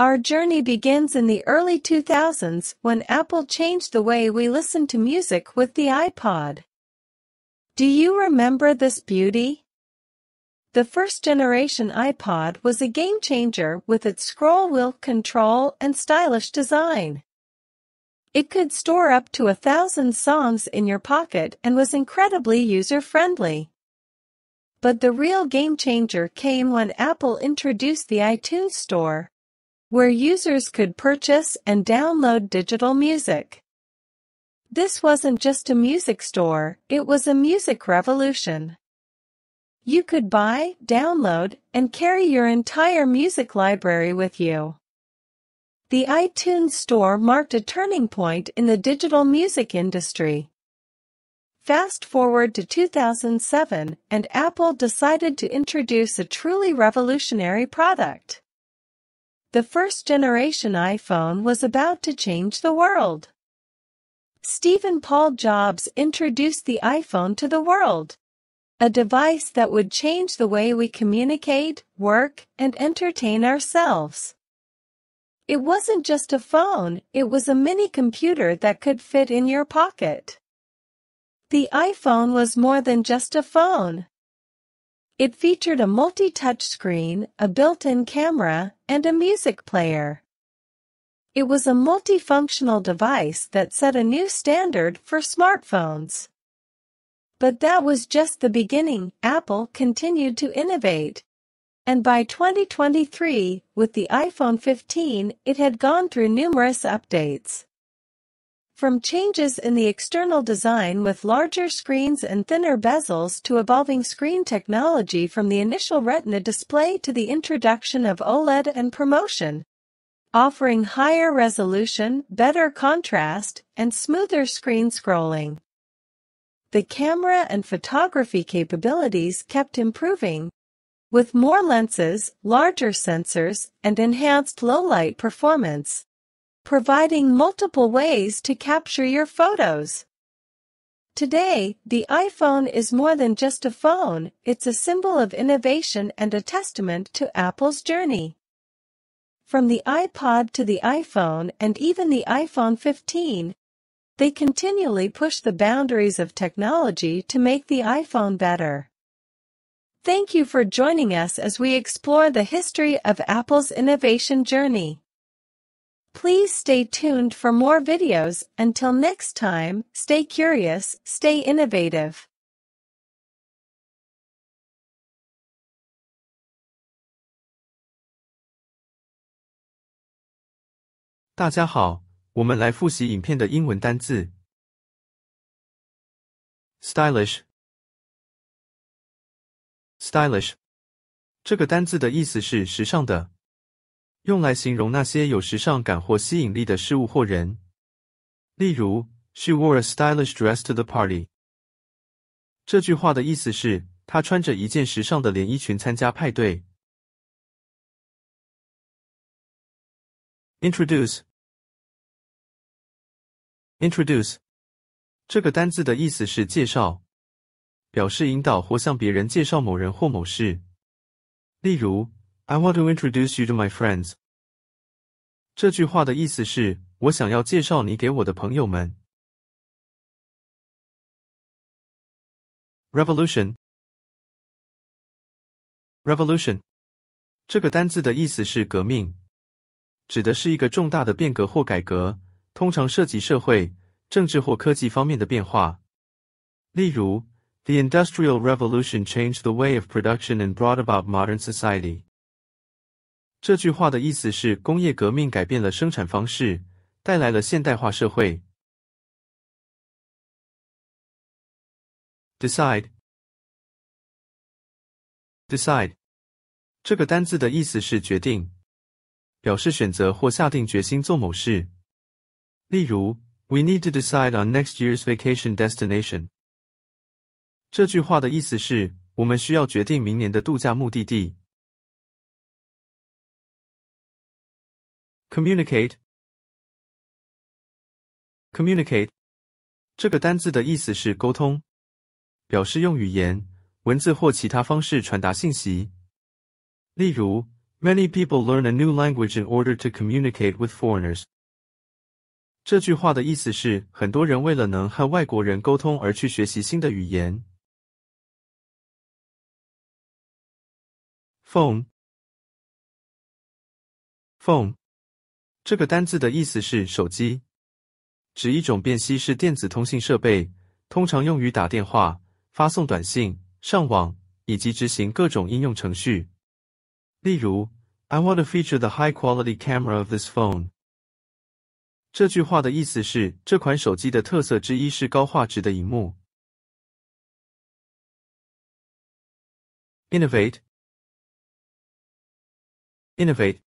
Our journey begins in the early 2000s when Apple changed the way we listen to music with the iPod. Do you remember this beauty? The first generation iPod was a game changer with its scroll wheel control and stylish design. It could store up to a thousand songs in your pocket and was incredibly user friendly. But the real game changer came when Apple introduced the iTunes Store where users could purchase and download digital music. This wasn't just a music store, it was a music revolution. You could buy, download, and carry your entire music library with you. The iTunes Store marked a turning point in the digital music industry. Fast forward to 2007, and Apple decided to introduce a truly revolutionary product. The first generation iPhone was about to change the world. Stephen Paul Jobs introduced the iPhone to the world. A device that would change the way we communicate, work, and entertain ourselves. It wasn't just a phone, it was a mini computer that could fit in your pocket. The iPhone was more than just a phone. It featured a multi-touch screen, a built-in camera, and a music player. It was a multifunctional device that set a new standard for smartphones. But that was just the beginning. Apple continued to innovate. And by 2023, with the iPhone 15, it had gone through numerous updates. From changes in the external design with larger screens and thinner bezels to evolving screen technology from the initial Retina display to the introduction of OLED and promotion, offering higher resolution, better contrast, and smoother screen scrolling. The camera and photography capabilities kept improving, with more lenses, larger sensors, and enhanced low-light performance providing multiple ways to capture your photos. Today, the iPhone is more than just a phone, it's a symbol of innovation and a testament to Apple's journey. From the iPod to the iPhone and even the iPhone 15, they continually push the boundaries of technology to make the iPhone better. Thank you for joining us as we explore the history of Apple's innovation journey. Please stay tuned for more videos. Until next time, stay curious, stay innovative. stylish stylish 这个单字的意思是时尚的。用来形容那些有时尚感或吸引力的事物或人。例如，She wore a stylish dress to the party。这句话的意思是，她穿着一件时尚的连衣裙参加派对。Introduce。Introduce 这个单字的意思是介绍，表示引导或向别人介绍某人或某事。例如，I want to introduce you to my friends。这句话的意思是我想要介绍你给我的朋友们。Revolution, revolution，这个单字的意思是革命，指的是一个重大的变革或改革，通常涉及社会、政治或科技方面的变化。例如，The Industrial Revolution changed the way of production and brought about modern society. 这句话的意思是，工业革命改变了生产方式，带来了现代化社会。decide，decide 这个单字的意思是决定，表示选择或下定决心做某事。例如，We need to decide on next year's vacation destination。这句话的意思是我们需要决定明年的度假目的地。Communicate, communicate，这个单词的意思是沟通，表示用语言、文字或其他方式传达信息。例如，Many people learn a new language in order to communicate with foreigners。这句话的意思是，很多人为了能和外国人沟通而去学习新的语言。Phone, phone。这个单字的意思是手机，指一种便携式电子通信设备，通常用于打电话、发送短信、上网以及执行各种应用程序。例如，I want to feature the high quality camera of this phone。这句话的意思是这款手机的特色之一是高画质的荧幕。Innovate，innovate。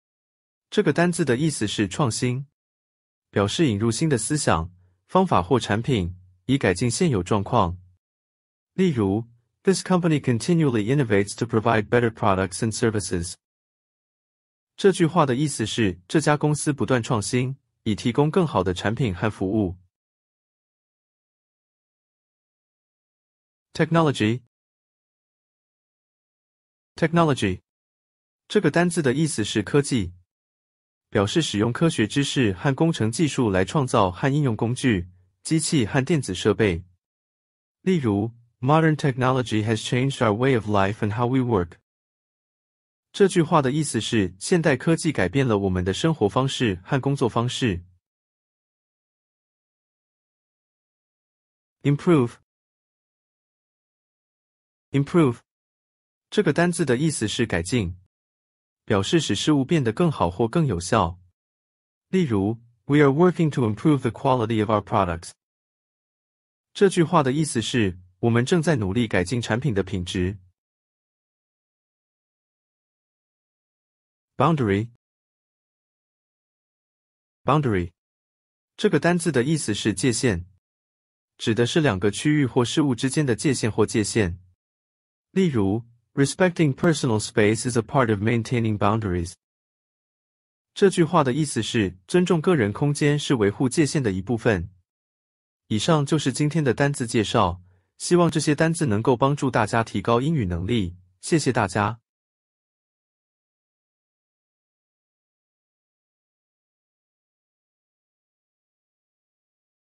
这个单字的意思是创新，表示引入新的思想、方法或产品，以改进现有状况。例如，This company continually innovates to provide better products and services。这句话的意思是这家公司不断创新，以提供更好的产品和服务。Technology，technology，这个单字的意思是科技。表示使用科学知识和工程技术来创造和应用工具、机器和电子设备。例如，Modern technology has changed our way of life and how we work。这句话的意思是，现代科技改变了我们的生活方式和工作方式。Improve，improve，这个单字的意思是改进。表示使事物变得更好或更有效。例如，We are working to improve the quality of our products。这句话的意思是我们正在努力改进产品的品质。Boundary，boundary 这个单字的意思是界限，指的是两个区域或事物之间的界限或界限。例如。Respecting personal space is a part of maintaining boundaries。这句话的意思是尊重个人空间是维护界限的一部分。以上就是今天的单字介绍，希望这些单字能够帮助大家提高英语能力。谢谢大家。